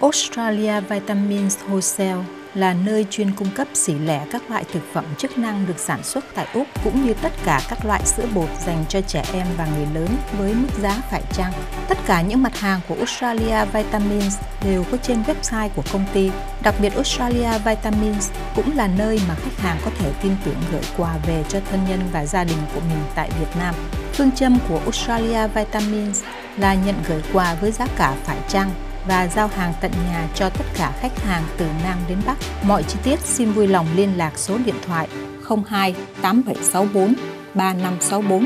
Australia Vitamins Wholesale là nơi chuyên cung cấp xỉ lẻ các loại thực phẩm chức năng được sản xuất tại Úc cũng như tất cả các loại sữa bột dành cho trẻ em và người lớn với mức giá phải chăng. Tất cả những mặt hàng của Australia Vitamins đều có trên website của công ty. Đặc biệt Australia Vitamins cũng là nơi mà khách hàng có thể tin tưởng gửi quà về cho thân nhân và gia đình của mình tại Việt Nam. Phương châm của Australia Vitamins là nhận gửi quà với giá cả phải chăng và giao hàng tận nhà cho tất cả khách hàng từ Nam đến Bắc. Mọi chi tiết xin vui lòng liên lạc số điện thoại 02 8764 3564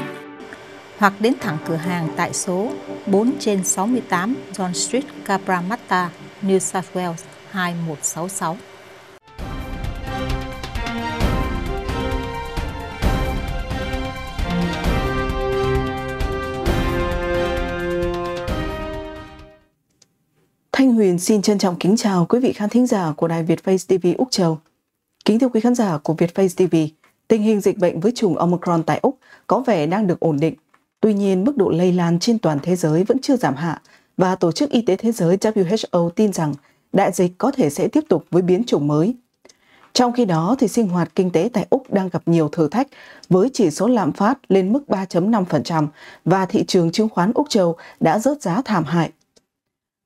hoặc đến thẳng cửa hàng tại số 4 trên 68 John Street, Capramatta, New South Wales 2166. Huyền xin trân trọng kính chào quý vị khán thính giả của đài Việt Face TV Úc Châu. Kính thưa quý khán giả của Việt Face TV, tình hình dịch bệnh với chủng Omicron tại Úc có vẻ đang được ổn định. Tuy nhiên, mức độ lây lan trên toàn thế giới vẫn chưa giảm hạ và Tổ chức Y tế Thế giới WHO tin rằng đại dịch có thể sẽ tiếp tục với biến chủng mới. Trong khi đó, thì sinh hoạt kinh tế tại Úc đang gặp nhiều thử thách với chỉ số lạm phát lên mức 3.5% và thị trường chứng khoán Úc Châu đã rớt giá thảm hại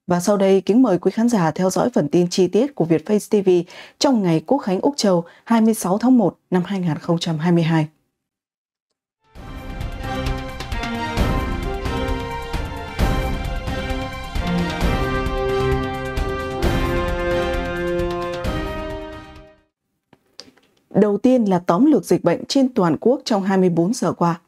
và sau đây, kính mời quý khán giả theo dõi phần tin chi tiết của Vietface TV trong ngày Quốc khánh Úc Châu 26 tháng 1 năm 2022. Đầu tiên là tóm lược dịch bệnh trên toàn quốc trong 24 giờ qua.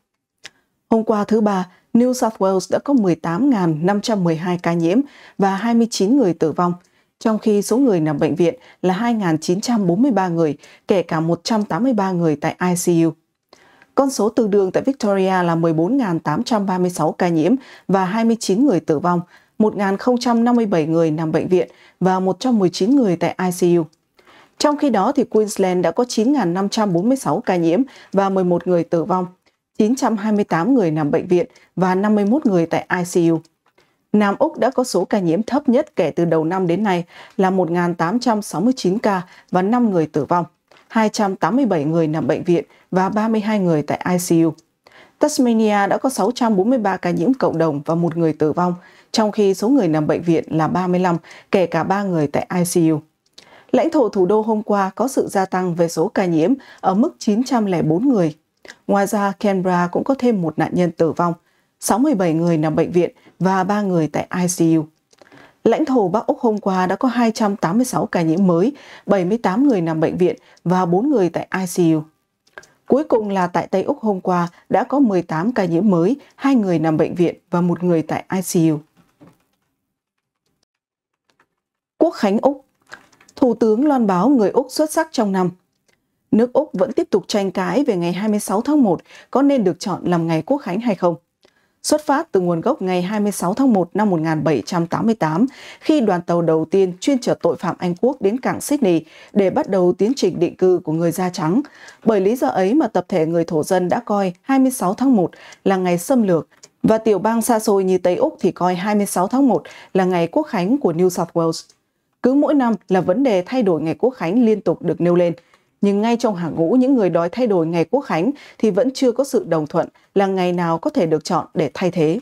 Hôm qua thứ Ba, New South Wales đã có 18.512 ca nhiễm và 29 người tử vong, trong khi số người nằm bệnh viện là 2.943 người, kể cả 183 người tại ICU. Con số tương đương tại Victoria là 14.836 ca nhiễm và 29 người tử vong, 1.057 người nằm bệnh viện và 119 người tại ICU. Trong khi đó, thì Queensland đã có 9.546 ca nhiễm và 11 người tử vong, 928 người nằm bệnh viện và 51 người tại ICU. Nam Úc đã có số ca nhiễm thấp nhất kể từ đầu năm đến nay là 1.869 ca và 5 người tử vong, 287 người nằm bệnh viện và 32 người tại ICU. Tasmania đã có 643 ca nhiễm cộng đồng và một người tử vong, trong khi số người nằm bệnh viện là 35, kể cả 3 người tại ICU. Lãnh thổ thủ đô hôm qua có sự gia tăng về số ca nhiễm ở mức 904 người Ngoài ra, Canberra cũng có thêm một nạn nhân tử vong, 67 người nằm bệnh viện và 3 người tại ICU. Lãnh thổ Bắc Úc hôm qua đã có 286 ca nhiễm mới, 78 người nằm bệnh viện và 4 người tại ICU. Cuối cùng là tại Tây Úc hôm qua đã có 18 ca nhiễm mới, 2 người nằm bệnh viện và 1 người tại ICU. Quốc khánh Úc Thủ tướng loan báo người Úc xuất sắc trong năm – nước Úc vẫn tiếp tục tranh cãi về ngày 26 tháng 1 có nên được chọn làm ngày quốc khánh hay không. Xuất phát từ nguồn gốc ngày 26 tháng 1 năm 1788, khi đoàn tàu đầu tiên chuyên chở tội phạm Anh quốc đến cảng Sydney để bắt đầu tiến trình định cư của người da trắng. Bởi lý do ấy mà tập thể người thổ dân đã coi 26 tháng 1 là ngày xâm lược và tiểu bang xa xôi như Tây Úc thì coi 26 tháng 1 là ngày quốc khánh của New South Wales. Cứ mỗi năm là vấn đề thay đổi ngày quốc khánh liên tục được nêu lên – nhưng ngay trong hàng ngũ những người đòi thay đổi ngày Quốc Khánh thì vẫn chưa có sự đồng thuận là ngày nào có thể được chọn để thay thế.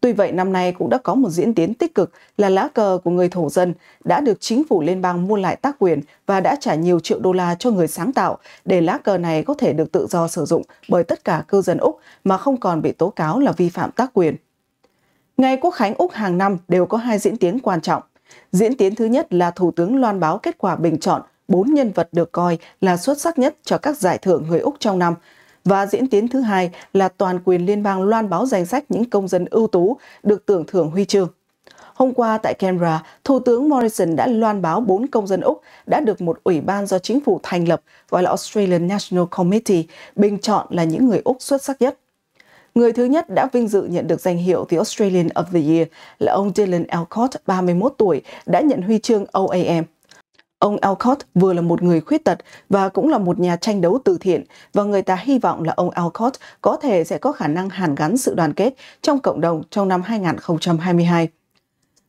Tuy vậy năm nay cũng đã có một diễn tiến tích cực là lá cờ của người thổ dân đã được chính phủ liên bang mua lại tác quyền và đã trả nhiều triệu đô la cho người sáng tạo để lá cờ này có thể được tự do sử dụng bởi tất cả cư dân Úc mà không còn bị tố cáo là vi phạm tác quyền. Ngày Quốc Khánh Úc hàng năm đều có hai diễn tiến quan trọng. Diễn tiến thứ nhất là Thủ tướng loan báo kết quả bình chọn bốn nhân vật được coi là xuất sắc nhất cho các giải thưởng người Úc trong năm. Và diễn tiến thứ hai là toàn quyền liên bang loan báo danh sách những công dân ưu tú được tưởng thưởng huy chương. Hôm qua tại Canberra, Thủ tướng Morrison đã loan báo bốn công dân Úc đã được một ủy ban do chính phủ thành lập gọi là Australian National Committee bình chọn là những người Úc xuất sắc nhất. Người thứ nhất đã vinh dự nhận được danh hiệu The Australian of the Year là ông Dylan Alcott, 31 tuổi, đã nhận huy chương OAM. Ông Alcott vừa là một người khuyết tật và cũng là một nhà tranh đấu từ thiện và người ta hy vọng là ông Alcott có thể sẽ có khả năng hàn gắn sự đoàn kết trong cộng đồng trong năm 2022.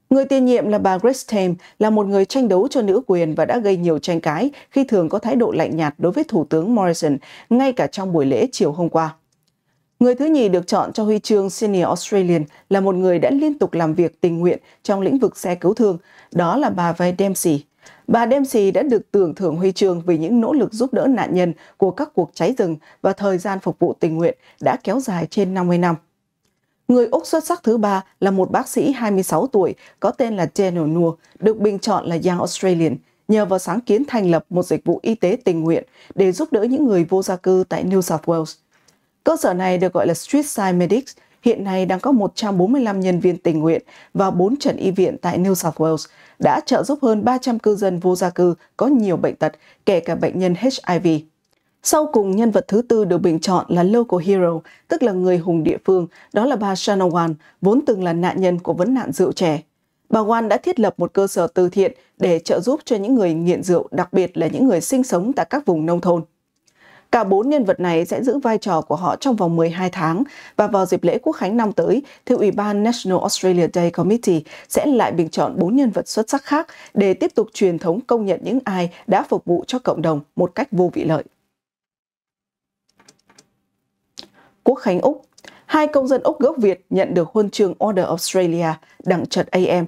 Người tiền nhiệm là bà Grace Tame là một người tranh đấu cho nữ quyền và đã gây nhiều tranh cãi khi thường có thái độ lạnh nhạt đối với Thủ tướng Morrison ngay cả trong buổi lễ chiều hôm qua. Người thứ nhì được chọn cho huy chương Senior Australian là một người đã liên tục làm việc tình nguyện trong lĩnh vực xe cứu thương, đó là bà Vai Dempsey. Bà Dempsey đã được tưởng thưởng huy chương vì những nỗ lực giúp đỡ nạn nhân của các cuộc cháy rừng và thời gian phục vụ tình nguyện đã kéo dài trên 50 năm. Người Úc xuất sắc thứ ba là một bác sĩ 26 tuổi có tên là Daniel Noor, được bình chọn là Young Australian, nhờ vào sáng kiến thành lập một dịch vụ y tế tình nguyện để giúp đỡ những người vô gia cư tại New South Wales. Cơ sở này được gọi là Streetside Medics hiện nay đang có 145 nhân viên tình nguyện và 4 trần y viện tại New South Wales đã trợ giúp hơn 300 cư dân vô gia cư có nhiều bệnh tật, kể cả bệnh nhân HIV. Sau cùng, nhân vật thứ tư được bình chọn là Local Hero, tức là người hùng địa phương, đó là bà Shanna Wan, vốn từng là nạn nhân của vấn nạn rượu trẻ. Bà Wan đã thiết lập một cơ sở từ thiện để trợ giúp cho những người nghiện rượu, đặc biệt là những người sinh sống tại các vùng nông thôn. Cả bốn nhân vật này sẽ giữ vai trò của họ trong vòng 12 tháng và vào dịp lễ quốc khánh năm tới thì Ủy ban National Australia Day Committee sẽ lại bình chọn bốn nhân vật xuất sắc khác để tiếp tục truyền thống công nhận những ai đã phục vụ cho cộng đồng một cách vô vị lợi. Quốc khánh Úc hai công dân Úc gốc Việt nhận được huân chương Order of Australia đẳng trật AM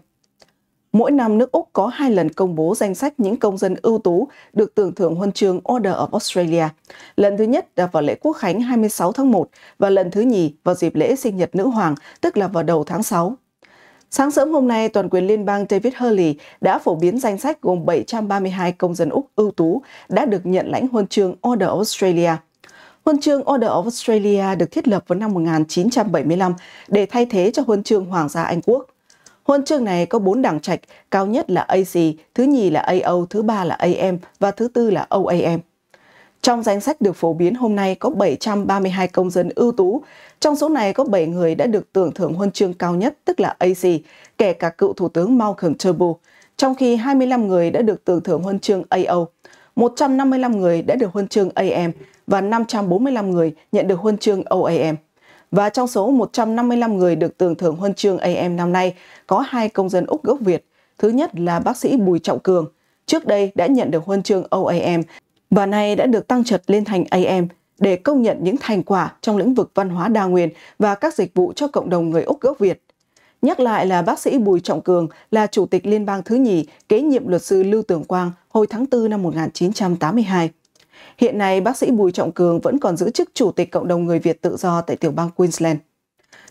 mỗi năm nước Úc có hai lần công bố danh sách những công dân ưu tú được tưởng thưởng huân chương Order of Australia. Lần thứ nhất là vào lễ Quốc khánh 26 tháng 1 và lần thứ nhì vào dịp lễ sinh nhật nữ hoàng, tức là vào đầu tháng 6. Sáng sớm hôm nay, toàn quyền liên bang David Hurley đã phổ biến danh sách gồm 732 công dân Úc ưu tú đã được nhận lãnh huân chương Order of Australia. Huân chương Order of Australia được thiết lập vào năm 1975 để thay thế cho huân chương Hoàng gia Anh Quốc – Huân chương này có 4 đẳng trạch, cao nhất là AC, thứ nhì là AO, thứ ba là AM và thứ tư là OAM. Trong danh sách được phổ biến hôm nay có 732 công dân ưu tú, trong số này có 7 người đã được tưởng thưởng huân chương cao nhất tức là AC, kể cả cựu Thủ tướng Malcolm Turnbull, trong khi 25 người đã được tưởng thưởng huân chương AO, 155 người đã được huân chương AM và 545 người nhận được huân chương OAM. Và trong số 155 người được tường thưởng huân chương AM năm nay, có hai công dân Úc gốc Việt. Thứ nhất là bác sĩ Bùi Trọng Cường, trước đây đã nhận được huân chương OAM và nay đã được tăng trật lên thành AM để công nhận những thành quả trong lĩnh vực văn hóa đa nguyên và các dịch vụ cho cộng đồng người Úc gốc Việt. Nhắc lại là bác sĩ Bùi Trọng Cường là chủ tịch liên bang thứ nhì kế nhiệm luật sư Lưu tường Quang hồi tháng 4 năm 1982. Hiện nay, bác sĩ Bùi Trọng Cường vẫn còn giữ chức Chủ tịch Cộng đồng Người Việt Tự do tại tiểu bang Queensland.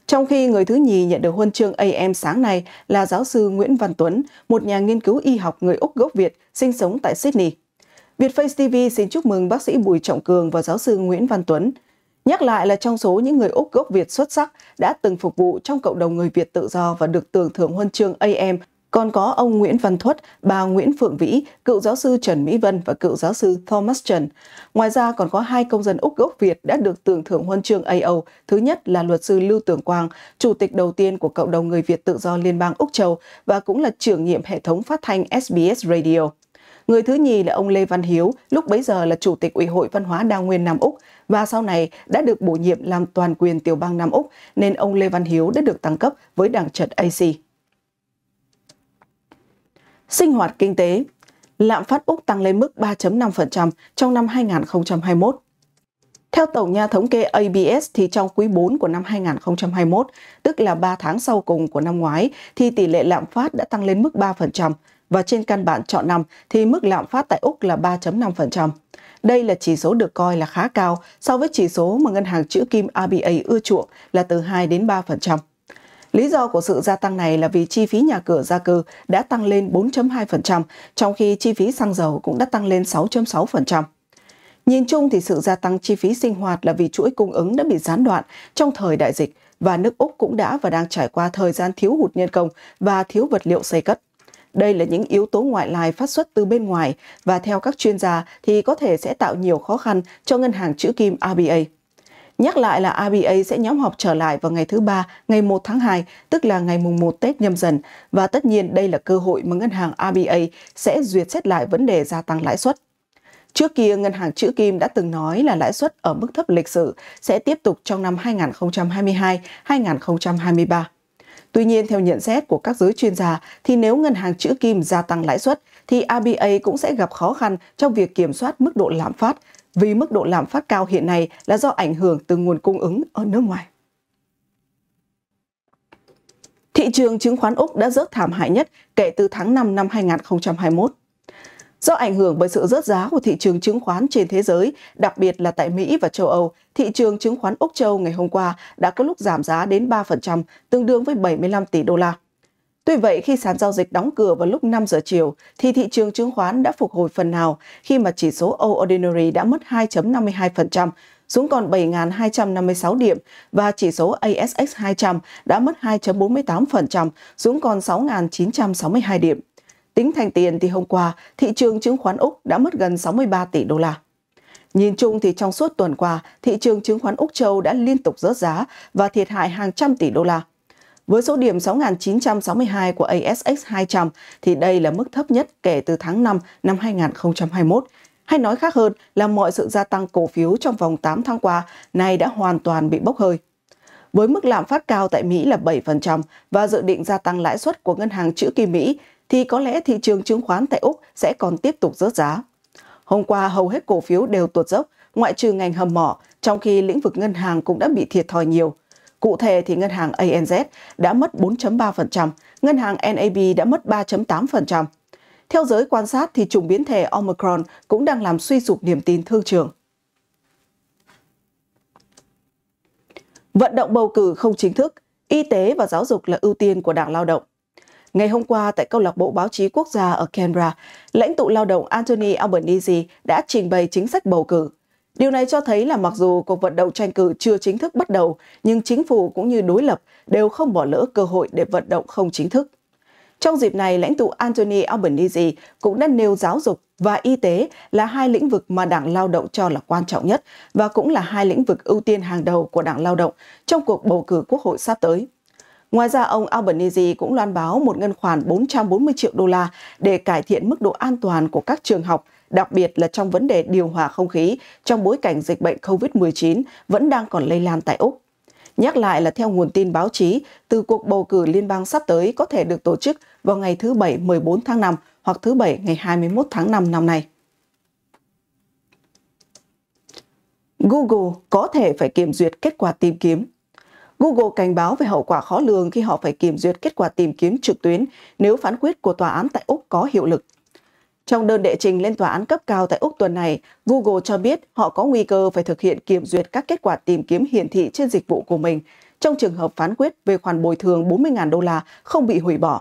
Trong khi người thứ nhì nhận được huân chương AM sáng nay là giáo sư Nguyễn Văn Tuấn, một nhà nghiên cứu y học người Úc gốc Việt sinh sống tại Sydney. Vietface TV xin chúc mừng bác sĩ Bùi Trọng Cường và giáo sư Nguyễn Văn Tuấn. Nhắc lại là trong số những người Úc gốc Việt xuất sắc đã từng phục vụ trong cộng đồng người Việt tự do và được tưởng thưởng huân chương AM còn có ông Nguyễn Văn Thuất, bà Nguyễn Phượng Vĩ, cựu giáo sư Trần Mỹ Vân và cựu giáo sư Thomas Trần. Ngoài ra còn có hai công dân Úc gốc Việt đã được tưởng thưởng huân chương AO. Thứ nhất là luật sư Lưu Tưởng Quang, chủ tịch đầu tiên của cộng đồng người Việt tự do Liên bang Úc Châu và cũng là trưởng nhiệm hệ thống phát thanh SBS Radio. Người thứ nhì là ông Lê Văn Hiếu, lúc bấy giờ là Chủ tịch Ủy hội Văn hóa Đa Nguyên Nam Úc và sau này đã được bổ nhiệm làm toàn quyền tiểu bang Nam Úc nên ông Lê Văn Hiếu đã được tăng cấp với đảng trật AC. Sinh hoạt kinh tế, lạm phát Úc tăng lên mức 3.5% trong năm 2021. Theo Tổng nhà thống kê ABS thì trong quý 4 của năm 2021, tức là 3 tháng sau cùng của năm ngoái, thì tỷ lệ lạm phát đã tăng lên mức 3%, và trên căn bản chọn năm thì mức lạm phát tại Úc là 3.5%. Đây là chỉ số được coi là khá cao so với chỉ số mà ngân hàng chữ kim RBA ưa chuộng là từ 2 đến 3%. Lý do của sự gia tăng này là vì chi phí nhà cửa gia cư đã tăng lên 4.2%, trong khi chi phí xăng dầu cũng đã tăng lên 6.6%. Nhìn chung thì sự gia tăng chi phí sinh hoạt là vì chuỗi cung ứng đã bị gián đoạn trong thời đại dịch và nước Úc cũng đã và đang trải qua thời gian thiếu hụt nhân công và thiếu vật liệu xây cất. Đây là những yếu tố ngoại lai phát xuất từ bên ngoài và theo các chuyên gia thì có thể sẽ tạo nhiều khó khăn cho ngân hàng chữ kim RBA. Nhắc lại là ABA sẽ nhóm họp trở lại vào ngày thứ ba, ngày 1 tháng 2, tức là ngày mùng 1 Tết nhâm dần. Và tất nhiên đây là cơ hội mà ngân hàng ABA sẽ duyệt xét lại vấn đề gia tăng lãi suất. Trước kia, ngân hàng chữ kim đã từng nói là lãi suất ở mức thấp lịch sử sẽ tiếp tục trong năm 2022-2023. Tuy nhiên, theo nhận xét của các giới chuyên gia, thì nếu ngân hàng chữ kim gia tăng lãi suất, thì ABA cũng sẽ gặp khó khăn trong việc kiểm soát mức độ lạm phát, vì mức độ lạm phát cao hiện nay là do ảnh hưởng từ nguồn cung ứng ở nước ngoài. Thị trường chứng khoán Úc đã rớt thảm hại nhất kể từ tháng 5 năm 2021. Do ảnh hưởng bởi sự rớt giá của thị trường chứng khoán trên thế giới, đặc biệt là tại Mỹ và châu Âu, thị trường chứng khoán Úc Châu ngày hôm qua đã có lúc giảm giá đến 3%, tương đương với 75 tỷ đô la. Tuy vậy, khi sàn giao dịch đóng cửa vào lúc 5 giờ chiều, thì thị trường chứng khoán đã phục hồi phần nào khi mà chỉ số O Ordinary đã mất 2.52%, xuống còn 7.256 điểm và chỉ số ASX 200 đã mất 2.48%, xuống còn 6.962 điểm. Tính thành tiền thì hôm qua, thị trường chứng khoán Úc đã mất gần 63 tỷ đô la. Nhìn chung thì trong suốt tuần qua, thị trường chứng khoán Úc Châu đã liên tục rớt giá và thiệt hại hàng trăm tỷ đô la. Với số điểm 6.962 của ASX 200 thì đây là mức thấp nhất kể từ tháng 5 năm 2021. Hay nói khác hơn là mọi sự gia tăng cổ phiếu trong vòng 8 tháng qua nay đã hoàn toàn bị bốc hơi. Với mức lạm phát cao tại Mỹ là 7% và dự định gia tăng lãi suất của ngân hàng trữ kim Mỹ thì có lẽ thị trường chứng khoán tại Úc sẽ còn tiếp tục rớt giá. Hôm qua hầu hết cổ phiếu đều tuột dốc, ngoại trừ ngành hầm mỏ, trong khi lĩnh vực ngân hàng cũng đã bị thiệt thòi nhiều – Cụ thể thì ngân hàng ANZ đã mất 4.3%, ngân hàng NAB đã mất 3.8%. Theo giới quan sát thì chủng biến thể Omicron cũng đang làm suy sụp niềm tin thương trường. Vận động bầu cử không chính thức, y tế và giáo dục là ưu tiên của Đảng Lao động. Ngày hôm qua tại câu lạc bộ báo chí quốc gia ở Canberra, lãnh tụ lao động Anthony Albanese đã trình bày chính sách bầu cử. Điều này cho thấy là mặc dù cuộc vận động tranh cử chưa chính thức bắt đầu, nhưng chính phủ cũng như đối lập đều không bỏ lỡ cơ hội để vận động không chính thức. Trong dịp này, lãnh tụ Anthony Albanese cũng đã nêu giáo dục và y tế là hai lĩnh vực mà Đảng Lao động cho là quan trọng nhất và cũng là hai lĩnh vực ưu tiên hàng đầu của Đảng Lao động trong cuộc bầu cử quốc hội sắp tới. Ngoài ra, ông Albanese cũng loan báo một ngân khoản 440 triệu đô la để cải thiện mức độ an toàn của các trường học, đặc biệt là trong vấn đề điều hòa không khí trong bối cảnh dịch bệnh COVID-19 vẫn đang còn lây lan tại Úc. Nhắc lại là theo nguồn tin báo chí, từ cuộc bầu cử liên bang sắp tới có thể được tổ chức vào ngày thứ Bảy 14 tháng 5 hoặc thứ Bảy ngày 21 tháng 5 năm nay. Google có thể phải kiểm duyệt kết quả tìm kiếm Google cảnh báo về hậu quả khó lường khi họ phải kiểm duyệt kết quả tìm kiếm trực tuyến nếu phán quyết của tòa án tại Úc có hiệu lực. Trong đơn đệ trình lên tòa án cấp cao tại Úc tuần này, Google cho biết họ có nguy cơ phải thực hiện kiểm duyệt các kết quả tìm kiếm hiển thị trên dịch vụ của mình trong trường hợp phán quyết về khoản bồi thường 40.000 đô la không bị hủy bỏ.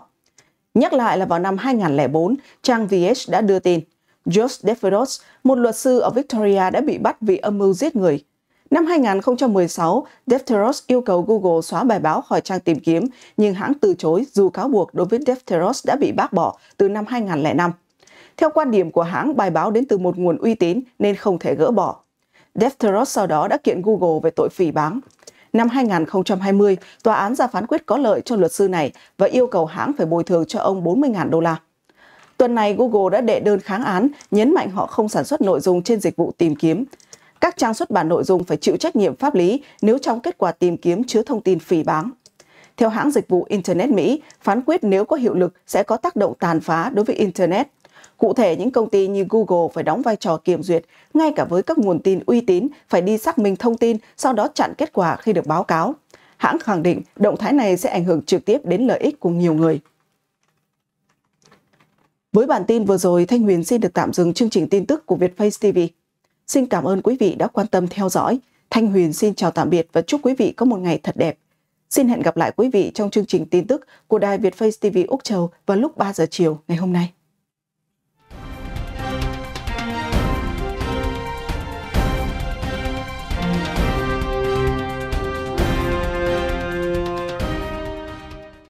Nhắc lại là vào năm 2004, trang VH đã đưa tin George Deferos, một luật sư ở Victoria đã bị bắt vì âm mưu giết người. Năm 2016, Defteros yêu cầu Google xóa bài báo khỏi trang tìm kiếm, nhưng hãng từ chối dù cáo buộc đối với Defteros đã bị bác bỏ từ năm 2005. Theo quan điểm của hãng, bài báo đến từ một nguồn uy tín nên không thể gỡ bỏ. Defteros sau đó đã kiện Google về tội phỉ báng. Năm 2020, tòa án ra phán quyết có lợi cho luật sư này và yêu cầu hãng phải bồi thường cho ông 40.000 đô la. Tuần này, Google đã đệ đơn kháng án, nhấn mạnh họ không sản xuất nội dung trên dịch vụ tìm kiếm các trang xuất bản nội dung phải chịu trách nhiệm pháp lý nếu trong kết quả tìm kiếm chứa thông tin phỉ báng. Theo hãng dịch vụ Internet Mỹ, phán quyết nếu có hiệu lực sẽ có tác động tàn phá đối với Internet. Cụ thể, những công ty như Google phải đóng vai trò kiểm duyệt, ngay cả với các nguồn tin uy tín phải đi xác minh thông tin, sau đó chặn kết quả khi được báo cáo. Hãng khẳng định động thái này sẽ ảnh hưởng trực tiếp đến lợi ích của nhiều người. Với bản tin vừa rồi, Thanh Huyền xin được tạm dừng chương trình tin tức của Việt Face TV. Xin cảm ơn quý vị đã quan tâm theo dõi. Thanh Huyền xin chào tạm biệt và chúc quý vị có một ngày thật đẹp. Xin hẹn gặp lại quý vị trong chương trình tin tức của Đài Việt Face TV Úc Châu vào lúc 3 giờ chiều ngày hôm nay.